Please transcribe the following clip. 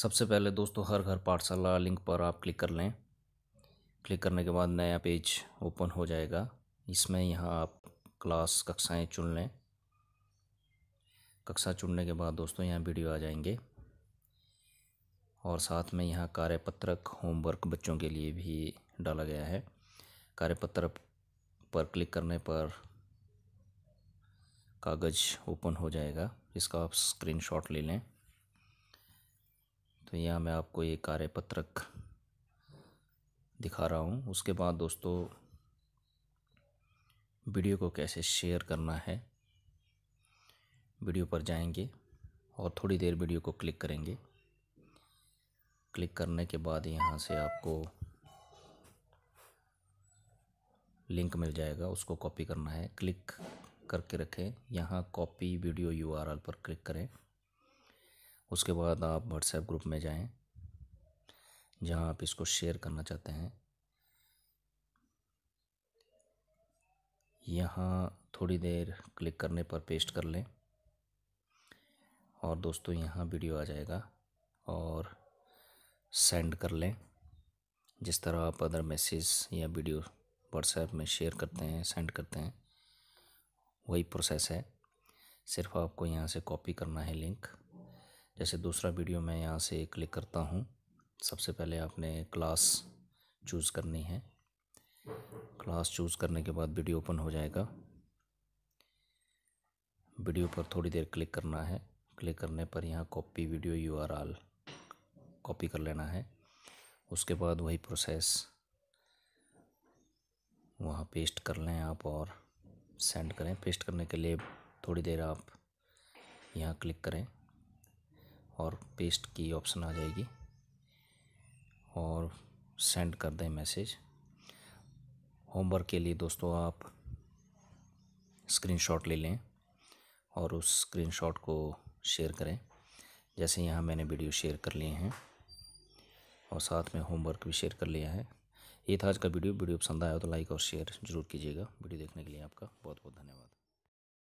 सबसे पहले दोस्तों हर घर पाठशाला लिंक पर आप क्लिक कर लें क्लिक करने के बाद नया पेज ओपन हो जाएगा इसमें यहाँ आप क्लास कक्षाएं चुन लें कक्षा चुनने के बाद दोस्तों यहाँ वीडियो आ जाएंगे और साथ में यहाँ कार्यपत्रक होमवर्क बच्चों के लिए भी डाला गया है कार्यपत्र पर क्लिक करने पर कागज़ ओपन हो जाएगा इसका आप स्क्रीनशॉट ले लें तो यहाँ मैं आपको ये कार्यपत्रक दिखा रहा हूँ उसके बाद दोस्तों वीडियो को कैसे शेयर करना है वीडियो पर जाएंगे और थोड़ी देर वीडियो को क्लिक करेंगे क्लिक करने के बाद यहाँ से आपको लिंक मिल जाएगा उसको कॉपी करना है क्लिक करके रखें यहाँ कॉपी वीडियो यूआरएल पर क्लिक करें उसके बाद आप व्हाट्सएप ग्रुप में जाएं जहां आप इसको शेयर करना चाहते हैं यहाँ थोड़ी देर क्लिक करने पर पेस्ट कर लें और दोस्तों यहाँ वीडियो आ जाएगा और सेंड कर लें जिस तरह आप अदर मैसेज या वीडियो व्हाट्सएप में शेयर करते हैं सेंड करते हैं वही प्रोसेस है सिर्फ आपको यहाँ से कॉपी करना है लिंक जैसे दूसरा वीडियो मैं यहाँ से क्लिक करता हूँ सबसे पहले आपने क्लास चूज़ करनी है क्लास चूज़ करने के बाद वीडियो ओपन हो जाएगा वीडियो पर थोड़ी देर क्लिक करना है क्लिक करने पर यहाँ copy video U R L copy कर लेना है उसके बाद वही प्रोसेस वहाँ पेस्ट कर लें आप और सेंड करें पेस्ट करने के लिए थोड़ी देर आप यहाँ क्लिक करें और पेस्ट की ऑप्शन आ जाएगी और सेंड कर दें मैसेज होमवर्क के लिए दोस्तों आप स्क्रीनशॉट ले लें और उस स्क्रीनशॉट को शेयर करें जैसे यहाँ मैंने वीडियो शेयर कर लिए हैं और साथ में होमवर्क भी शेयर कर लिया है ये था आज का वीडियो वीडियो पसंद आया तो लाइक और शेयर जरूर कीजिएगा वीडियो देखने के लिए आपका बहुत बहुत धन्यवाद